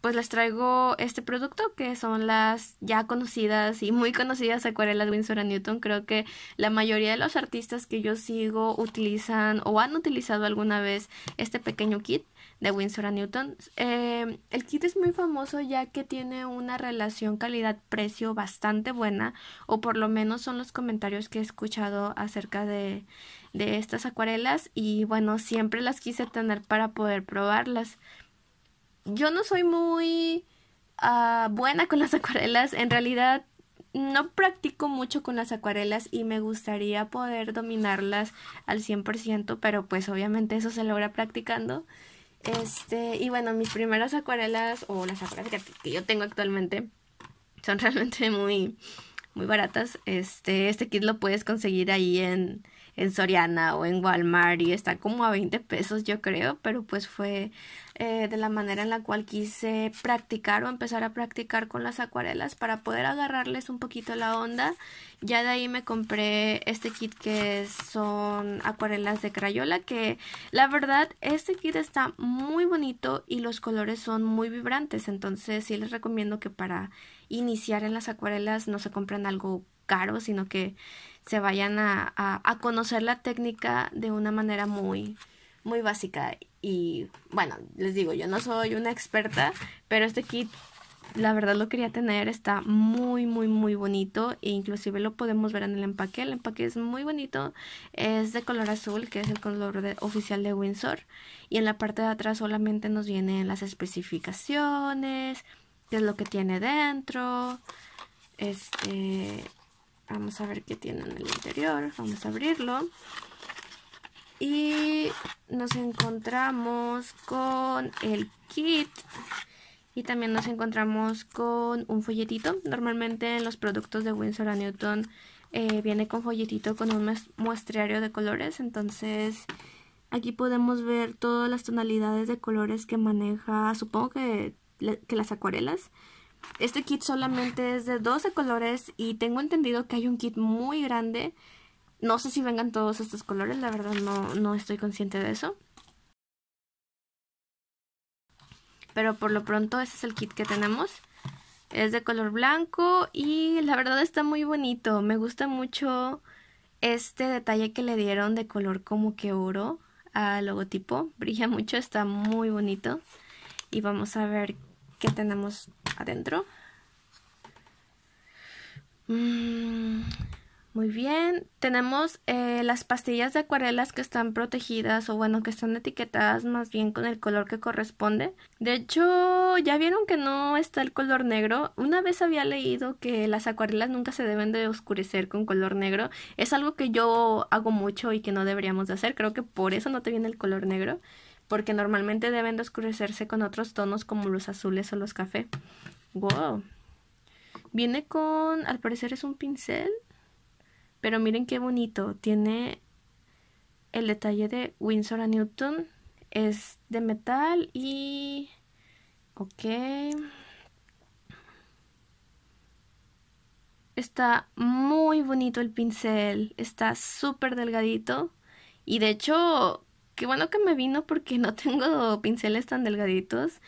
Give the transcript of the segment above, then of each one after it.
Pues les traigo este producto que son las ya conocidas y muy conocidas acuarelas Winsor Newton. Creo que la mayoría de los artistas que yo sigo utilizan o han utilizado alguna vez este pequeño kit de Winsor Newton. Eh, el kit es muy famoso ya que tiene una relación calidad-precio bastante buena o por lo menos son los comentarios que he escuchado acerca de, de estas acuarelas y bueno siempre las quise tener para poder probarlas yo no soy muy ah, buena con las acuarelas. En realidad no practico mucho con las acuarelas y me gustaría poder dominarlas al 100%, pero pues obviamente eso se logra practicando. Este, y bueno, mis primeras acuarelas o las acuarelas que, que yo tengo actualmente son realmente muy, muy baratas. Este, este kit lo puedes conseguir ahí en en Soriana o en Walmart y está como a 20 pesos yo creo, pero pues fue eh, de la manera en la cual quise practicar o empezar a practicar con las acuarelas para poder agarrarles un poquito la onda. Ya de ahí me compré este kit que son acuarelas de Crayola que la verdad este kit está muy bonito y los colores son muy vibrantes, entonces sí les recomiendo que para iniciar en las acuarelas no se compren algo caro, sino que se vayan a, conocer la técnica de una manera muy, muy básica. Y bueno, les digo, yo no soy una experta, pero este kit la verdad lo quería tener, está muy, muy, muy bonito. E inclusive lo podemos ver en el empaque. El empaque es muy bonito, es de color azul, que es el color oficial de Windsor. Y en la parte de atrás solamente nos vienen las especificaciones, qué es lo que tiene dentro. Este, Vamos a ver qué tiene en el interior. Vamos a abrirlo. Y nos encontramos con el kit. Y también nos encontramos con un folletito. Normalmente en los productos de Winsor Newton eh, viene con folletito con un muestreario de colores. Entonces aquí podemos ver todas las tonalidades de colores que maneja, supongo que las acuarelas. Este kit solamente es de 12 colores y tengo entendido que hay un kit muy grande. No sé si vengan todos estos colores, la verdad no, no estoy consciente de eso. Pero por lo pronto este es el kit que tenemos. Es de color blanco y la verdad está muy bonito. Me gusta mucho este detalle que le dieron de color como que oro al logotipo. Brilla mucho, está muy bonito. Y vamos a ver qué tenemos adentro. Mm, muy bien, tenemos eh, las pastillas de acuarelas que están protegidas o bueno, que están etiquetadas más bien con el color que corresponde. De hecho, ya vieron que no está el color negro. Una vez había leído que las acuarelas nunca se deben de oscurecer con color negro. Es algo que yo hago mucho y que no deberíamos de hacer. Creo que por eso no te viene el color negro porque normalmente deben de oscurecerse con otros tonos como los azules o los café. ¡Wow! Viene con, al parecer es un pincel, pero miren qué bonito. Tiene el detalle de Winsor Newton. Es de metal y... Ok. Está muy bonito el pincel. Está súper delgadito. Y de hecho, Qué bueno que me vino porque no tengo pinceles tan delgaditos.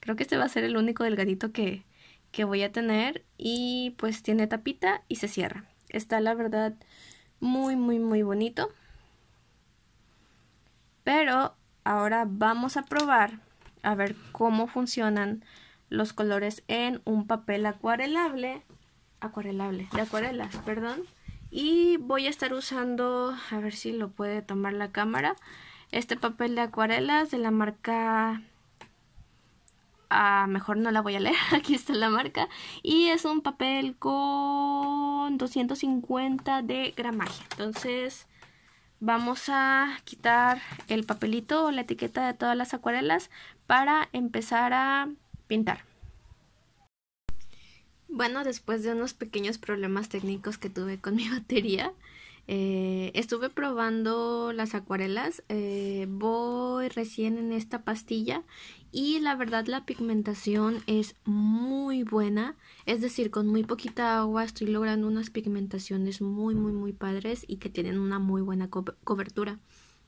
Creo que este va a ser el único delgadito que, que voy a tener. Y pues tiene tapita y se cierra. Está la verdad muy, muy, muy bonito. Pero ahora vamos a probar a ver cómo funcionan los colores en un papel acuarelable, acuarelable, de acuarelas, perdón. Y voy a estar usando, a ver si lo puede tomar la cámara, este papel de acuarelas de la marca... Ah, mejor no la voy a leer, aquí está la marca. Y es un papel con 250 de gramaje. Entonces vamos a quitar el papelito o la etiqueta de todas las acuarelas para empezar a pintar. Bueno, después de unos pequeños problemas técnicos que tuve con mi batería, eh, estuve probando las acuarelas, eh, voy recién en esta pastilla y la verdad la pigmentación es muy buena, es decir, con muy poquita agua estoy logrando unas pigmentaciones muy muy muy padres y que tienen una muy buena cobertura.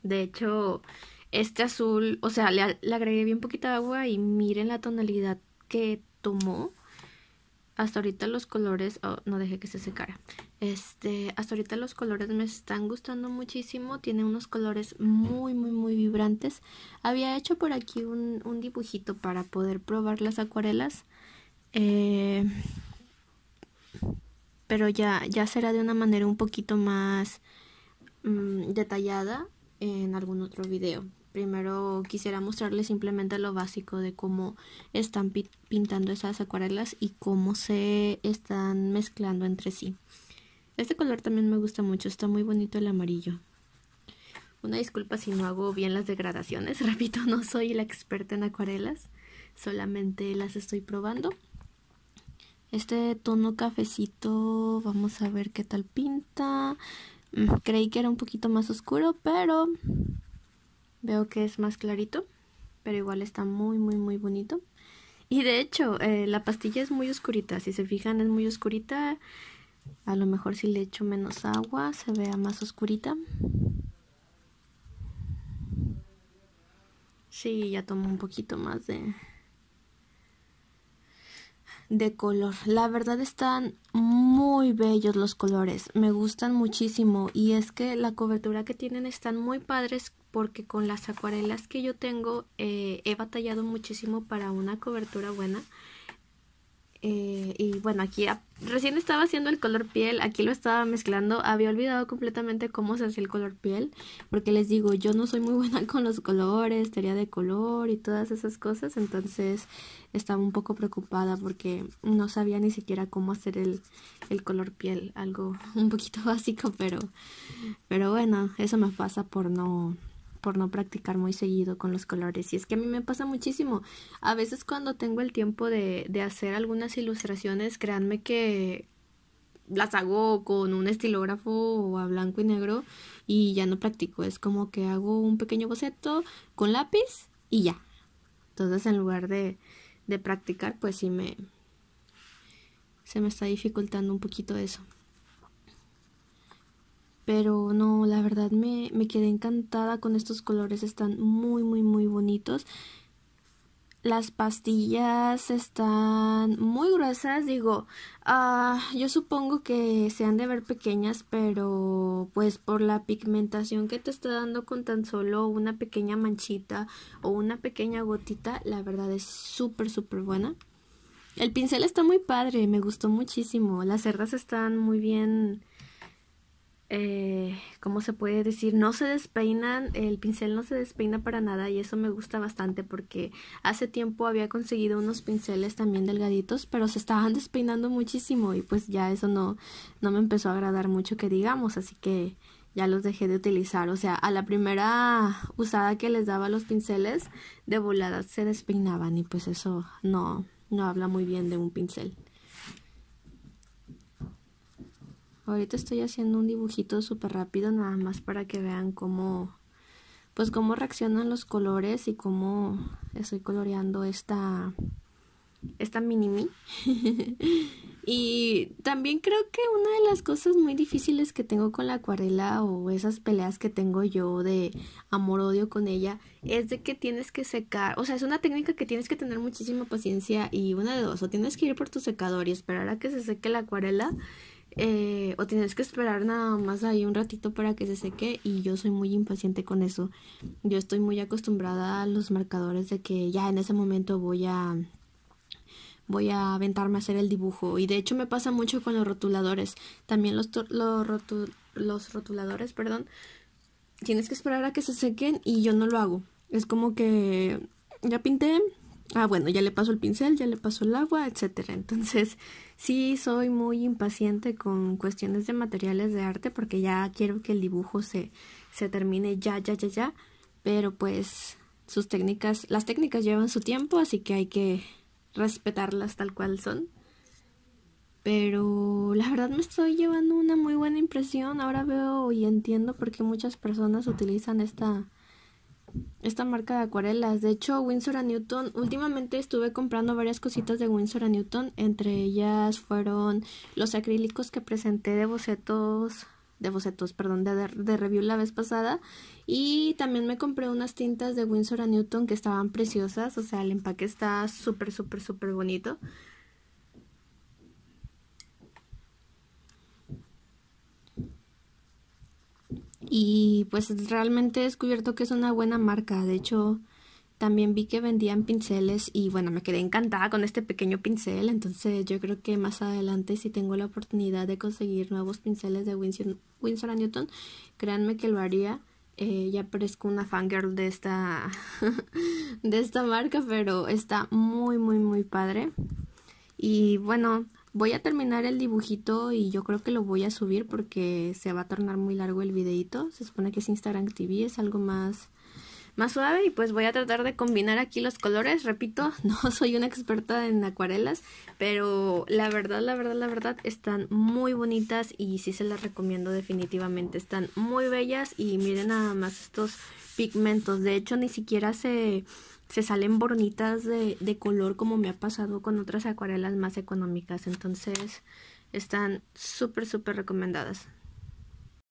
De hecho, este azul, o sea, le agregué bien poquita agua y miren la tonalidad que tomó hasta ahorita los colores, oh, no dejé que se secara. Este, hasta ahorita los colores me están gustando muchísimo. Tiene unos colores muy, muy, muy vibrantes. Había hecho por aquí un, dibujito para poder probar las acuarelas. Eh, pero ya, ya será de una manera un poquito más mm, detallada en algún otro video. Primero quisiera mostrarles simplemente lo básico de cómo están pintando esas acuarelas y cómo se están mezclando entre sí. Este color también me gusta mucho, está muy bonito el amarillo. Una disculpa si no hago bien las degradaciones, repito, no soy la experta en acuarelas, solamente las estoy probando. Este tono cafecito, vamos a ver qué tal pinta. Mm, creí que era un poquito más oscuro, pero Veo que es más clarito, pero igual está muy, muy, muy bonito. Y de hecho, eh, la pastilla es muy oscurita. Si se fijan, es muy oscurita. A lo mejor si le echo menos agua, se vea más oscurita. Sí, ya tomo un poquito más de, de color. La verdad están muy bellos los colores. Me gustan muchísimo. Y es que la cobertura que tienen están muy padres porque con las acuarelas que yo tengo eh, he batallado muchísimo para una cobertura buena. Eh, y bueno, aquí recién estaba haciendo el color piel, aquí lo estaba mezclando, había olvidado completamente cómo se hacía el color piel, porque les digo, yo no soy muy buena con los colores, teoría de color y todas esas cosas, entonces estaba un poco preocupada porque no sabía ni siquiera cómo hacer el, el color piel, algo un poquito básico, pero, pero bueno, eso me pasa por no por no practicar muy seguido con los colores. Y es que a mí me pasa muchísimo. A veces cuando tengo el tiempo de, de hacer algunas ilustraciones, créanme que las hago con un estilógrafo o a blanco y negro y ya no practico. Es como que hago un pequeño boceto con lápiz y ya. Entonces en lugar de, de practicar, pues sí me... Se me está dificultando un poquito eso. Pero no, la verdad me, quedé encantada con estos colores, están muy, muy, muy bonitos. Las pastillas están muy gruesas, digo, ah, yo supongo que se han de ver pequeñas, pero pues por la pigmentación que te está dando con tan solo una pequeña manchita o una pequeña gotita, la verdad es súper, súper buena. El pincel está muy padre, me gustó muchísimo, las cerdas están muy bien eh, ¿cómo se puede decir? No se despeinan, el pincel no se despeina para nada y eso me gusta bastante porque hace tiempo había conseguido unos pinceles también delgaditos, pero se estaban despeinando muchísimo y pues ya eso no, no me empezó a agradar mucho que digamos, así que ya los dejé de utilizar. O sea, a la primera usada que les daba los pinceles, de volada se despeinaban y pues eso no, no habla muy bien de un pincel. Ahorita estoy haciendo un dibujito súper rápido nada más para que vean cómo, pues cómo reaccionan los colores y cómo estoy coloreando esta, esta mini -mi. y también creo que una de las cosas muy difíciles que tengo con la acuarela o esas peleas que tengo yo de amor-odio con ella es de que tienes que secar, o sea, es una técnica que tienes que tener muchísima paciencia y una de dos, o tienes que ir por tu secador y esperar a que se seque la acuarela eh, o tienes que esperar nada más ahí un ratito para que se seque y yo soy muy impaciente con eso. Yo estoy muy acostumbrada a los marcadores de que ya en ese momento voy a voy a aventarme a hacer el dibujo y de hecho me pasa mucho con los rotuladores. También los los rotuladores, perdón, tienes que esperar a que se sequen y yo no lo hago. Es como que ya pinté, ah, bueno, ya le paso el pincel, ya le paso el agua, etcétera. Entonces, sí soy muy impaciente con cuestiones de materiales de arte porque ya quiero que el dibujo se, se termine ya, ya, ya, ya. Pero pues sus técnicas, las técnicas llevan su tiempo, así que hay que respetarlas tal cual son. Pero la verdad me estoy llevando una muy buena impresión. Ahora veo y entiendo por qué muchas personas utilizan esta esta marca de acuarelas. De hecho, Winsor Newton, últimamente estuve comprando varias cositas de Winsor Newton. Entre ellas fueron los acrílicos que presenté de bocetos, de bocetos, perdón, de, review la vez pasada. Y también me compré unas tintas de Winsor Newton que estaban preciosas. O sea, el empaque está súper, súper, súper bonito. y pues realmente he descubierto que es una buena marca. De hecho, también vi que vendían pinceles y bueno, me quedé encantada con este pequeño pincel. Entonces yo creo que más adelante si tengo la oportunidad de conseguir nuevos pinceles de Winsor, Newton, créanme que lo haría. Eh, ya parezco una fangirl de esta, de esta marca, pero está muy, muy, muy padre. Y bueno, Voy a terminar el dibujito y yo creo que lo voy a subir porque se va a tornar muy largo el videito. Se supone que es Instagram TV, es algo más, más suave y pues voy a tratar de combinar aquí los colores. Repito, no soy una experta en acuarelas, pero la verdad, la verdad, la verdad están muy bonitas y sí se las recomiendo definitivamente. Están muy bellas y miren nada más estos pigmentos. De hecho, ni siquiera se se salen bornitas de, de color como me ha pasado con otras acuarelas más económicas. Entonces están súper, súper recomendadas.